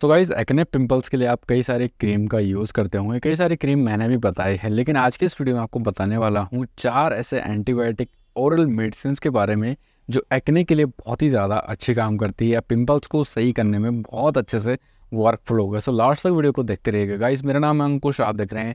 तो guys acne pimples के लिए आप कई सारे क्रीम का यूज़ करते होंगे कई सारे क्रीम मैंने भी बताए हैं लेकिन आज के इस वीडियो में आपको बताने वाला हूँ चार ऐसे एंटीबायोटिक औरल मेडिसिन के बारे में जो एक्ने के लिए बहुत ही ज़्यादा अच्छे काम करती है या पिंपल्स को सही करने में बहुत अच्छे से वर्क फ्लो होगा सो लास्ट तक वीडियो को देखते रहिएगा गाइज मेरा नाम है अंकुश आप देख रहे हैं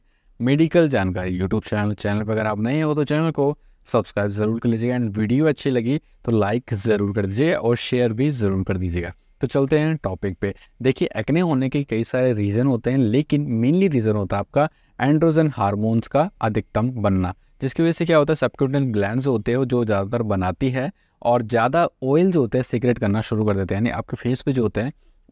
मेडिकल जानकारी यूट्यूब चैनल चैनल पर अगर आप नए हो तो चैनल को सब्सक्राइब ज़रूर कर लीजिएगा एंड वीडियो अच्छी लगी तो लाइक ज़रूर कर दीजिएगा और शेयर भी ज़रूर कर दीजिएगा तो चलते हैं टॉपिक पे देखिए एक्ने होने के कई सारे रीज़न होते हैं लेकिन मेनली रीज़न होता है आपका एंड्रोजन हार्मोन्स का अधिकतम बनना जिसकी वजह से क्या होता है सबक्यूटन ग्लैंड होते हैं जो ज़्यादातर बनाती है और ज़्यादा ऑयल जो होते हैं सीक्रेट करना शुरू कर देते हैं यानी आपके फेस पे जो होते हैं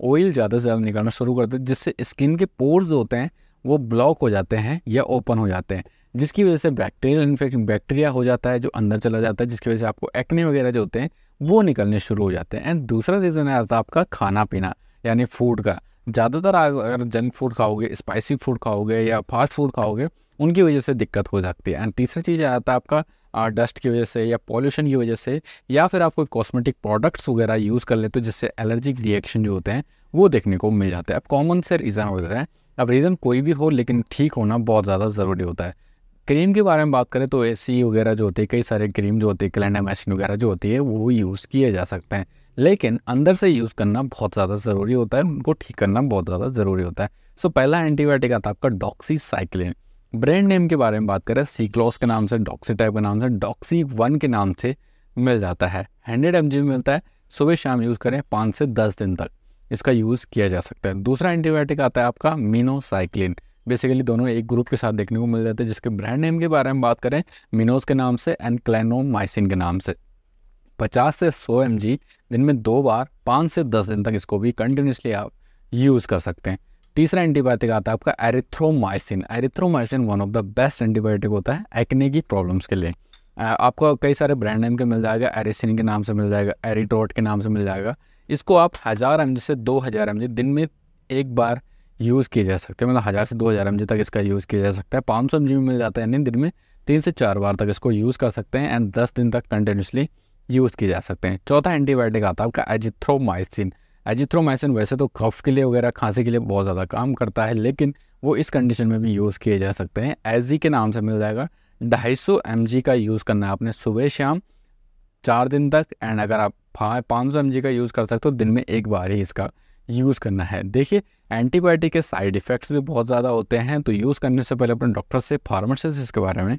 ऑयल ज़्यादा से ज़्यादा निकालना शुरू कर देते हैं जिससे स्किन के पोर्स जो होते हैं वो ब्लॉक हो जाते हैं या ओपन हो जाते हैं जिसकी वजह से बैक्टीरियल इन्फेक्शन बैक्टीरिया हो जाता है जो अंदर चला जाता है जिसकी वजह से आपको एक्ने वगैरह जो होते हैं वो निकलने शुरू हो जाते हैं एंड दूसरा रीज़न है आपका खाना पीना यानी फूड का ज़्यादातर अगर जंक फूड खाओगे स्पाइसी फूड खाओगे या फास्ट फूड खाओगे उनकी वजह से दिक्कत हो सकती है एंड तीसरी चीज़ आता है आपका डस्ट की वजह से या पॉल्यूशन की वजह से या फिर आप कोई कॉस्मेटिक प्रोडक्ट्स वगैरह यूज़ कर लेते हो जिससे एलर्जिक रिएक्शन जो होते हैं वो देखने को मिल जाते हैं अब कॉमन से रीज़न होता है अब रीज़न कोई भी हो लेकिन ठीक होना बहुत ज़्यादा ज़रूरी होता है क्रीम के बारे में बात करें तो ए वगैरह जो होती है कई सारे क्रीम जो होती है क्लैंडामैसिन वगैरह जो होती है वो यूज़ किए जा सकते हैं लेकिन अंदर से यूज़ करना बहुत ज़्यादा ज़रूरी होता है उनको ठीक करना बहुत ज़्यादा ज़रूरी होता है सो पहला एंटीबायोटिक आता है आपका साइक्लिन ब्रांड नेम के बारे में बात करें सीक्लॉस के नाम से डॉक्सी टाइप के नाम से डॉक्सी वन के नाम से मिल जाता है हंड्रेड एम मिलता है सुबह शाम यूज़ करें पाँच से दस दिन तक इसका यूज़ किया जा सकता है दूसरा एंटीबायोटिक आता है आपका मीनोसाइक्लिन बेसिकली दोनों एक ग्रुप के साथ देखने को मिल जाते हैं जिसके ब्रांड नेम के बारे में बात करें मिनोज के नाम से एंड क्लैनोमाइसिन के नाम से 50 से 100 एम दिन में दो बार पाँच से दस दिन तक इसको भी कंटिन्यूसली आप यूज़ कर सकते हैं तीसरा एंटीबायोटिक आता है आपका erythromycin erythromycin one of the best antibiotic होता है एक्ने की प्रॉब्लम्स के लिए आपको कई सारे ब्रांड नेम के मिल जाएगा एरिसिन के नाम से मिल जाएगा एरिटोट के नाम से मिल जाएगा इसको आप हज़ार एम से दो हज़ार एम दिन में एक बार यूज़ किए जा सकते हैं मतलब हज़ार से दो हज़ार एम तक इसका यूज़ किया जा सकता है पाँच सौ एम मिल जाता है यानी दिन में तीन से चार बार तक इसको यूज़ कर सकते हैं एंड दस दिन तक कंटिन्यूसली यूज़ किए जा सकते हैं चौथा एंटीबायोटिक आता है आपका एजिथ्रोमाइसिन एजिथ्रोमाइसिन वैसे तो कफ के लिए वगैरह खांसी के लिए बहुत ज़्यादा काम करता है लेकिन वो इस कंडीशन में भी यूज़ किए जा सकते हैं एजी e के नाम से मिल जाएगा ढाई सौ एम का यूज़ करना है आपने सुबह शाम चार दिन तक एंड अगर आप पाँच सौ एम का यूज़ कर सकते हो दिन में एक बार ही इसका यूज़ करना है देखिए एंटीबायोटिक के साइड इफ़ेक्ट्स भी बहुत ज़्यादा होते हैं तो यूज़ करने से पहले अपने डॉक्टर से फार्मासिस्ट इसके बारे में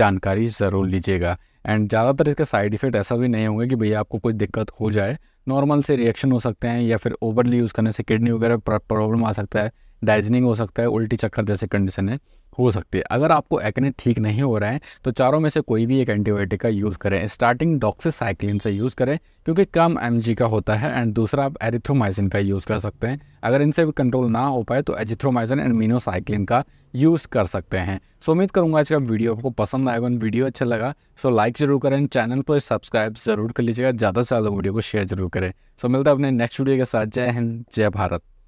जानकारी ज़रूर लीजिएगा एंड ज़्यादातर इसके साइड इफ़ेक्ट ऐसा भी नहीं होंगे कि भैया आपको कोई दिक्कत हो जाए नॉर्मल से रिएक्शन हो सकते हैं या फिर ओवरली यूज़ करने से किडनी वगैरह प्रॉब्लम आ सकता है डाइजनिंग हो सकता है उल्टी चक्कर जैसे कंडीशन है हो सकती है अगर आपको एक्ने ठीक नहीं हो रहा है तो चारों में से कोई भी एक एंटीबायोटिक का यूज़ करें स्टार्टिंग डॉक्सीसाइक्लिन से यूज़ करें क्योंकि कम एम का होता है एंड दूसरा आप एरिथ्रोमाइसिन का यूज़ कर सकते हैं अगर इनसे भी कंट्रोल ना हो पाए तो एजिथ्रोमाइसिन एंड मीनोसाइक्लिन का यूज़ कर सकते हैं सो उम्मीद करूँगा आज का वीडियो आपको पसंद आएगा वीडियो अच्छा लगा सो लाइक जरूर करें चैनल पर सब्सक्राइब जरूर कर लीजिएगा ज़्यादा से ज़्यादा वीडियो को शेयर जरूर करें सो मिलता है अपने नेक्स्ट वीडियो के साथ जय हिंद जय भारत